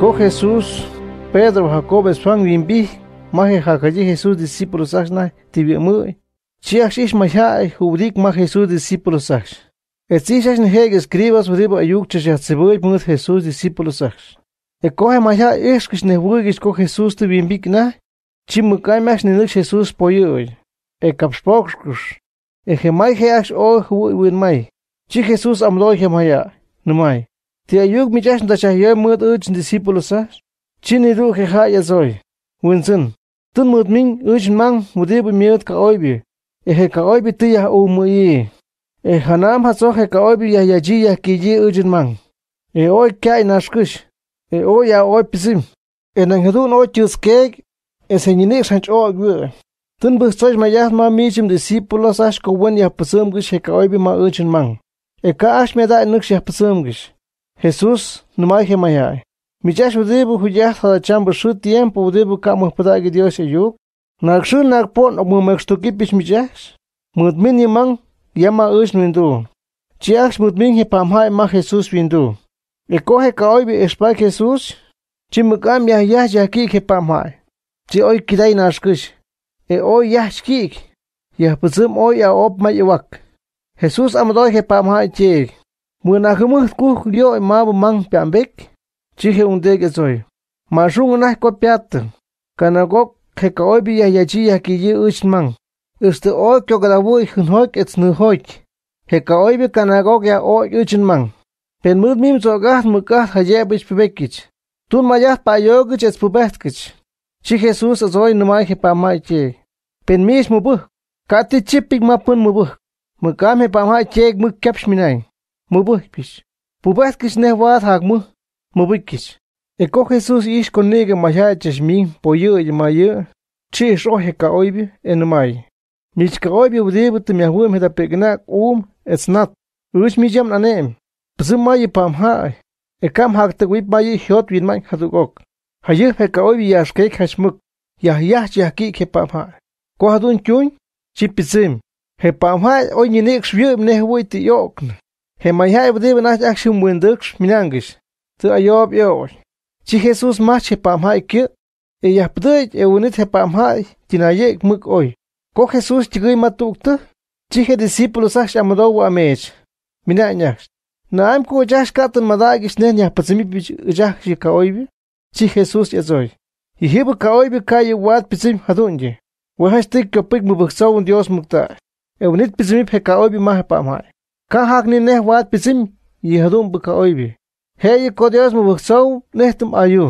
Co Jesús, Pedro, Jacob, Juan, Bimbi, Maje Jacayi, Jesús, discípulos Ashna, Tibiamu, Chiaxish Maja, Jubrik, Ma Jesús, discípulos Ash. Etzishas Neheg, escribas, Uriba, Ayuk, Chachatsebu, Mut Jesús, discípulos Ash. Ekohe Maja, Eshkish Nebuigis, co Jesús, tibimbi Na, Chimukai, Mash, Ninuk, Jesús, Poyoy, Ekapspokskush, Ejemai, Heash, O, Huin, Mai, Chi Jesús, Amlo, Hemaya, Numai. Tiayuk michash tachayay mut uchin discípulos ah. Chini ru jeja yazoy. Wensin. Tun mut min uchin man mudibu miut ka oibi. Eje ka oibi ya u mui. E hanam haso je ka oibi yah yaji yah kiji uchin man. E oi kai nashkush. E oi ya oi pisim. E no oi chuskeg. E senyinik sanch ah, oi gwe. Tun bustoy mayah ma michim discípulos ashko wen yah pisumgish je ka oibi ma uchin mang. E ka ash me da nuk yah pisumgish. Jesús, no más que maya. Michas udebu huyas a la chamba su tiempo udebu camo espadagi dios y yo. Narxu narpon o mumextukipis michas. Mutmin y man llama ya us mindu. Chiax mutmin y pamhai ma Jesús mindu. Y e coge caoy bi espa Jesús. Chimukam ya ya e ya ki que pamhai. Chi oi kidai narxkish. E oi ya ki. Ya pusum oi ya op ma yuak. Jesús amadoy que pamhai chiik. mà mà chỉ ông cái rồi có chi măng, ước vui Muna humus ku lio mabu man piambek. Chige un dege zoi. Mashung una kopiat. Kanagok hekaoi biya yachi yakiji uchman. Uste o kyo gadabu ikun hoik ets nu hoik. Hekaoi bi kanagok ya o uchman. Pen mud mim zogat mukat hajab ichpebekich. Tun mayat payogich espubeskich. Chi Jesus zoi numai hepamaike. Pen mish mubuh. Kati chipik mapun mubuh. Mukam hepamai chek mukapshminai. mobukpis pubaskis ne wathak mu mobukis e ko jesus is ko nege ma ja ches mi po yo y ma yo che so he ka oibi en mai mich ka oibi ude but me hu me da pegna um it's not us mi jam anem bzu ma y pam ha e kam hak te wi ba y hot wi ma ha du ok ha ye he ka oibi yas ke ka smuk ya ya ya ki ke pam ha ko ha dun chun chi pizim he pam ha oy ni nek shvi me ne hu ti yok همه های و دیوه ناشد اکشون و اندرخش مینان گشت، تا یه آب یا آشت. چی هیسوس ماش همه های کرد، این یه بده ای اونیت همه های دینایه اک مک آید. که هیسوس چگه ای ماتوک ده، چی هی دسیپلو ساخش امدوه و امیشه، مینان یکشت. نایم که او جایش کردن مدعی گشت نه این یه بزمیب او جایش که اویوی، چی هیسوس از آید. یه هیوی که اویوی Kahakni neh wat pisim, yihdum buka oibi. Hei kodeos mu buksau, nehtum ayu.